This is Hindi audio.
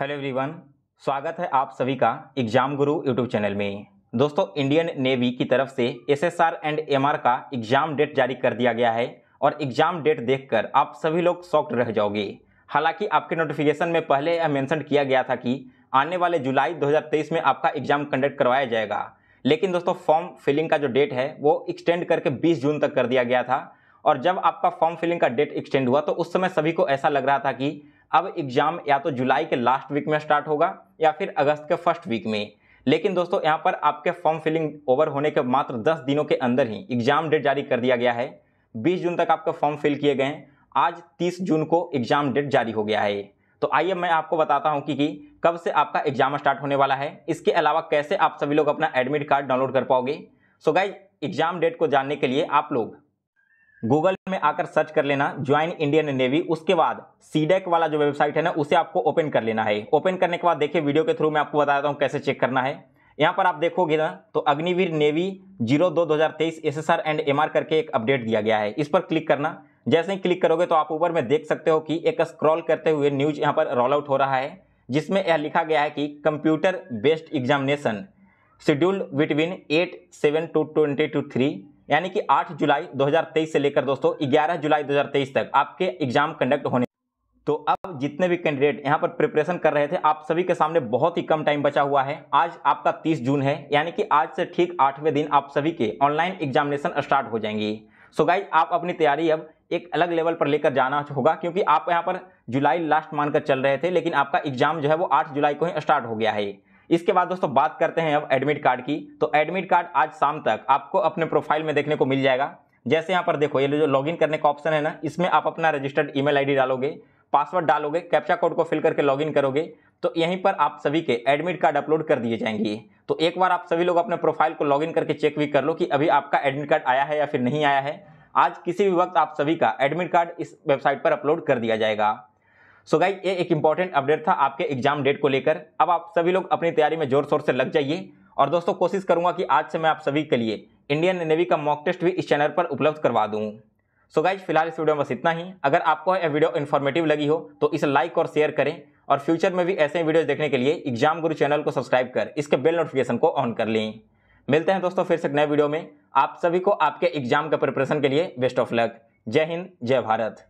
हेलो एवरीवन स्वागत है आप सभी का एग्जाम गुरु यूट्यूब चैनल में दोस्तों इंडियन नेवी की तरफ से एसएसआर एंड एमआर का एग्जाम डेट जारी कर दिया गया है और एग्जाम डेट देखकर आप सभी लोग सॉफ्ट रह जाओगे हालांकि आपके नोटिफिकेशन में पहले यह मैंसन किया गया था कि आने वाले जुलाई दो में आपका एग्जाम कंडक्ट करवाया जाएगा लेकिन दोस्तों फॉर्म फिलिंग का जो डेट है वो एक्सटेंड करके बीस जून तक कर दिया गया था और जब आपका फॉर्म फिलिंग का डेट एक्सटेंड हुआ तो उस समय सभी को ऐसा लग रहा था कि अब एग्जाम या तो जुलाई के लास्ट वीक में स्टार्ट होगा या फिर अगस्त के फर्स्ट वीक में लेकिन दोस्तों यहाँ पर आपके फॉर्म फिलिंग ओवर होने के मात्र 10 दिनों के अंदर ही एग्जाम डेट जारी कर दिया गया है 20 जून तक आपके फॉर्म फिल किए गए हैं आज 30 जून को एग्जाम डेट जारी हो गया है तो आइए मैं आपको बताता हूँ कि, कि कब से आपका एग्जाम स्टार्ट होने वाला है इसके अलावा कैसे आप सभी लोग अपना एडमिट कार्ड डाउनलोड कर पाओगे सो गाइज एग्जाम डेट को जानने के लिए आप लोग गूगल में आकर सर्च कर लेना ज्वाइन इंडियन नेवी उसके बाद सीडेक e वाला जो वेबसाइट है ना उसे आपको ओपन कर लेना है ओपन करने के बाद देखिए वीडियो के थ्रू मैं आपको बता देता हूँ कैसे चेक करना है यहाँ पर आप देखोगे ना तो अग्निवीर नेवी जीरो दो दो हज़ार तेईस S S R and M R करके एक अपडेट दिया गया है इस पर क्लिक करना जैसे ही क्लिक करोगे तो आप ऊपर में देख सकते हो कि एक स्क्रॉल करते हुए न्यूज़ यहाँ पर रोल आउट हो रहा है जिसमें यह लिखा गया है कि computer based examination schedule between eight seven to twenty two three यानी कि 8 जुलाई 2023 से लेकर दोस्तों 11 जुलाई 2023 तक आपके एग्जाम कंडक्ट होने तो अब जितने भी कैंडिडेट यहाँ पर प्रिपरेशन कर रहे थे आप सभी के सामने बहुत ही कम टाइम बचा हुआ है आज आपका 30 जून है यानी कि आज से ठीक आठवें दिन आप सभी के ऑनलाइन एग्जामिनेशन स्टार्ट हो जाएंगी सो गाइज आप अपनी तैयारी अब एक अलग लेवल पर लेकर जाना होगा क्योंकि आप यहाँ पर जुलाई लास्ट मानकर चल रहे थे लेकिन आपका एग्जाम जो है वो आठ जुलाई को ही स्टार्ट हो गया है इसके बाद दोस्तों बात करते हैं अब एडमिट कार्ड की तो एडमिट कार्ड आज शाम तक आपको अपने प्रोफाइल में देखने को मिल जाएगा जैसे यहाँ पर देखो ये जो लॉगिन करने का ऑप्शन है ना इसमें आप अपना रजिस्टर्ड ईमेल आईडी डालोगे पासवर्ड डालोगे कैप्चा कोड को फिल करके लॉगिन करोगे तो यहीं पर आप सभी के एडमिट कार्ड अपलोड कर दिए जाएंगे तो एक बार आप सभी लोग अपने प्रोफाइल को लॉगिन करके चेक भी कर लो कि अभी आपका एडमिट कार्ड आया है या फिर नहीं आया है आज किसी भी वक्त आप सभी का एडमिट कार्ड इस वेबसाइट पर अपलोड कर दिया जाएगा सो गाइज ये एक इंपॉर्टेंट अपडेट था आपके एग्जाम डेट को लेकर अब आप सभी लोग अपनी तैयारी में जोर शोर से लग जाइए और दोस्तों कोशिश करूंगा कि आज से मैं आप सभी के लिए इंडियन नेवी का मॉक टेस्ट भी इस चैनल पर उपलब्ध करवा दूँ सो गाइज फिलहाल इस वीडियो में बस इतना ही अगर आपको यह वीडियो इन्फॉर्मेटिव लगी हो तो इसे लाइक और शेयर करें और फ्यूचर में भी ऐसे वीडियोज देखने के लिए एग्जाम गुरु चैनल को सब्सक्राइब कर इसके बेल नोटिफिकेशन को ऑन कर लें मिलते हैं दोस्तों फिर से नए वीडियो में आप सभी को आपके एग्जाम का प्रिपरेशन के लिए बेस्ट ऑफ लक जय हिंद जय भारत